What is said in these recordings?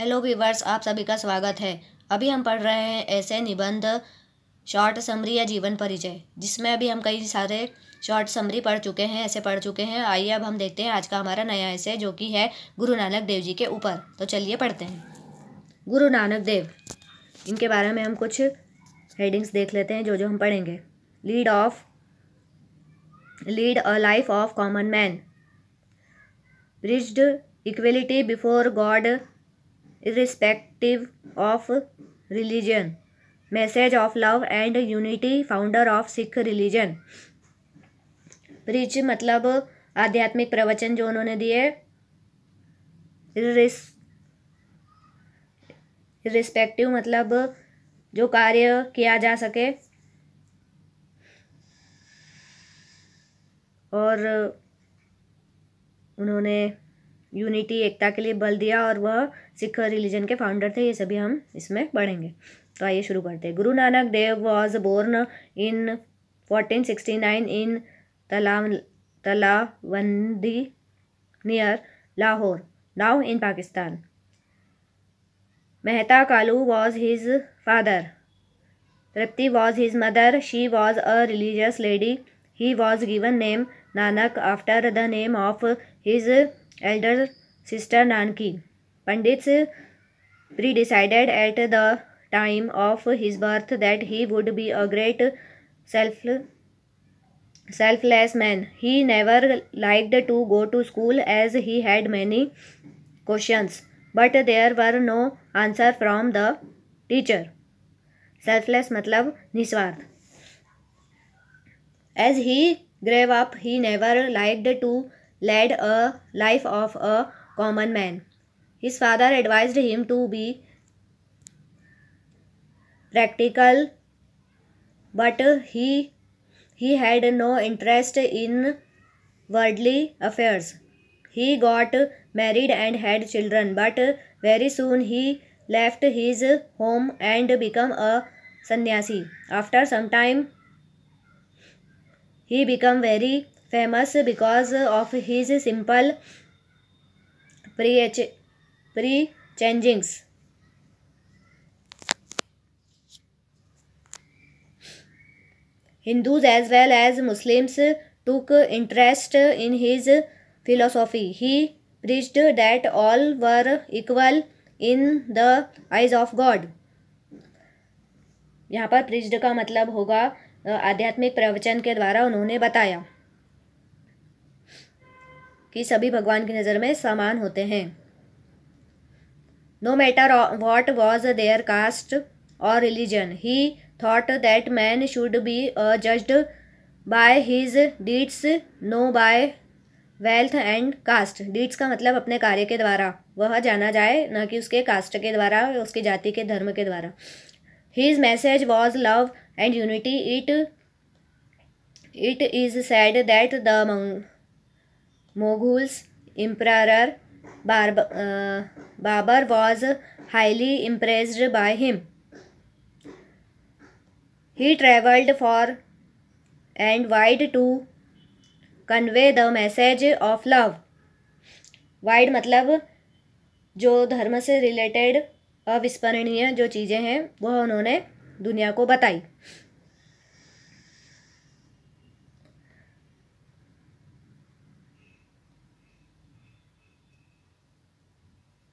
Hello viewers आप सभी का स्वागत है अभी हम पढ़ रहे हैं ऐसे निबंध शॉर्ट समरी या जीवन परिचय जिसमें अभी हम कई सारे शॉर्ट समरी पढ़ चुके हैं ऐसे पढ़ चुके हैं आइए अब हम देखते हैं आज का हमारा नया ऐसे जो कि है गुरु नानक देव जी के ऊपर तो चलिए पढ़ते हैं गुरु नानक देव इनके बारे में हम कुछ हेडिंग्स देख लेते हैं जो जो हम पढ़ेंगे lead of lead a life of common man bridged equality before God irrespective of religion message of love and unity founder of Sikh religion rich मतलब आध्यात्मिक प्रवचन जो उन्होंने दिए रिस्पेक्टिव मतलब जो कार्य किया जा सके और उन्होंने यूनिटी एकता के लिए बल दिया और वह सिख रिलीजन के फाउंडर थे ये सभी हम इसमें पढ़ेंगे तो आइए शुरू करते हैं Guru Nanak Dev was born in fourteen sixty nine in तला Talwandi near Lahore now in Pakistan Mehta Kalu was his father Tripti was his mother she was a religious lady he was given name Nanak after the name of his elder sister Nanki. Pandit's pre-decided at the time of his birth that he would be a great self selfless man. He never liked to go to school as he had many questions, but there were no answer from the teacher. Selfless matlab निस्वार्थ As he grew up, he never liked to led a life of a common man. His father advised him to be practical, but he, he had no interest in worldly affairs. He got married and had children, but very soon he left his home and became a sannyasi. After some time, he became very famous because of his simple pre-changings. Hindus as well as Muslims took interest in his philosophy. He preached that all were equal in the eyes of God. यहाँ पर प्रिज्ड का मतलब होगा आध्यात्मिक प्रवचन के द्वारा उन्होंने बताया कि सभी भगवान की नज़र में समान होते हैं no matter what was their caste और religion he thought that man should be judged by his deeds no by wealth and caste deeds का मतलब अपने कार्य के द्वारा वह जाना जाए न कि उसके कास्ट के द्वारा उसके जाति के धर्म के द्वारा his message was love and unity it it is said that the Mughals emperor Barb uh, Babar was highly impressed by him. He traveled far and wide to convey the message of love. Wide मतलब जो धर्म से related अविस्मरणीय जो चीज़ें हैं वह उन्होंने दुनिया को बताई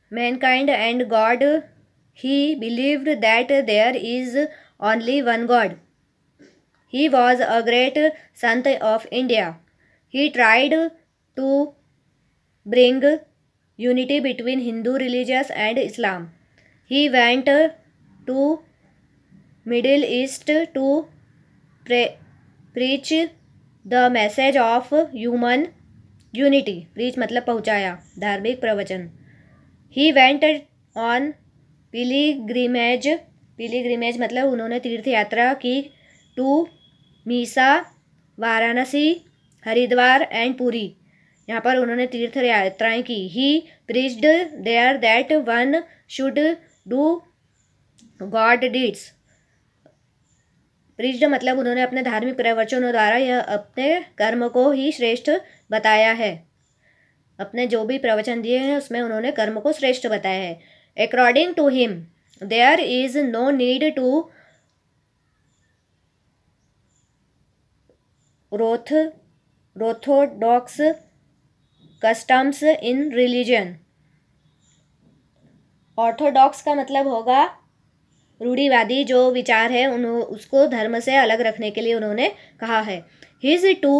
mankind and God, he believed that there is only one God. He was a great saint of India. He tried to bring unity between Hindu religious and Islam. He went to Middle East to pre preach the message of human unity. Preach मतलब पहुंचाया धार्मिक प्रवचन he went on pilgrimage pilgrimage मतलब उन्होंने तीर्थ यात्रा की to मीसा वाराणसी हरिद्वार एंड पुरी यहाँ पर उन्होंने तीर्थ यात्राएं की he preached there that one should do good deeds preached मतलब उन्होंने अपने धार्मिक प्रवचनों द्वारा यह अपने कर्म को ही श्रेष्ठ बताया है अपने जो भी प्रवचन दिए हैं उसमें उन्होंने कर्म को श्रेष्ठ बताया है according to him there is no need to रोथ orthodox customs in religion orthodox का मतलब होगा रूढ़ीवादी जो विचार है उन उसको धर्म से अलग रखने के लिए उन्होंने कहा है his to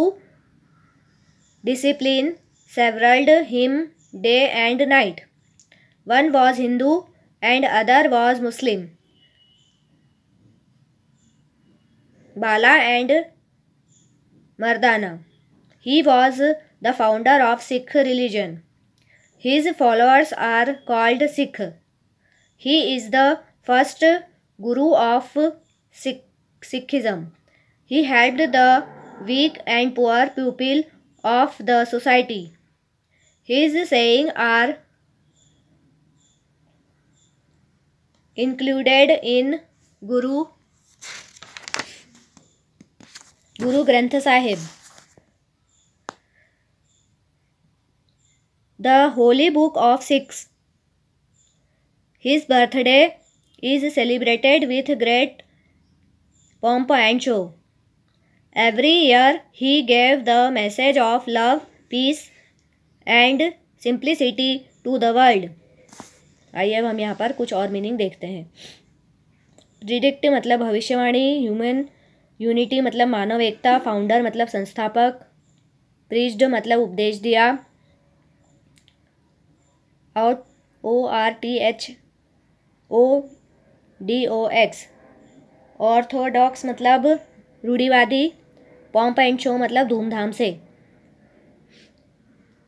discipline severed him day and night. One was Hindu and other was Muslim. Bala and Mardana. He was the founder of Sikh religion. His followers are called Sikh. He is the first guru of Sikh Sikhism. He helped the weak and poor people of the society. His saying are included in Guru Guru Granth Sahib. The holy book of Sikhs. His birthday is celebrated with great pomp and show. Every year he gave the message of love, peace and simplicity to the world. आइए अब हम यहाँ पर कुछ और meaning देखते हैं predict मतलब भविष्यवाणी ह्यूमन यूनिटी मतलब मानव एकता फाउंडर मतलब संस्थापक प्रिज्ड मतलब उपदेश दिया और O R T H O D O X orthodox मतलब रूढ़िवादी पॉम्प एंड शो मतलब धूमधाम से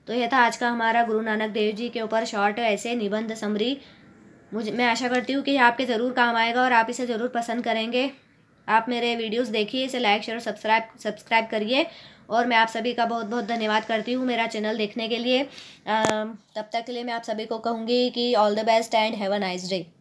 तो यह था आज का हमारा गुरु नानक देव जी के ऊपर शॉर्ट ऐसे निबंध समरी मुझे मैं आशा करती हूँ कि आपके ज़रूर काम आएगा और आप इसे ज़रूर पसंद करेंगे आप मेरे वीडियोस देखिए इसे लाइक शेयर और सब्सक्राइब सब्सक्राइब करिए और मैं आप सभी का बहुत बहुत धन्यवाद करती हूँ मेरा चैनल देखने के लिए तब तक के लिए मैं आप सभी को कहूँगी कि all the best and have a nice day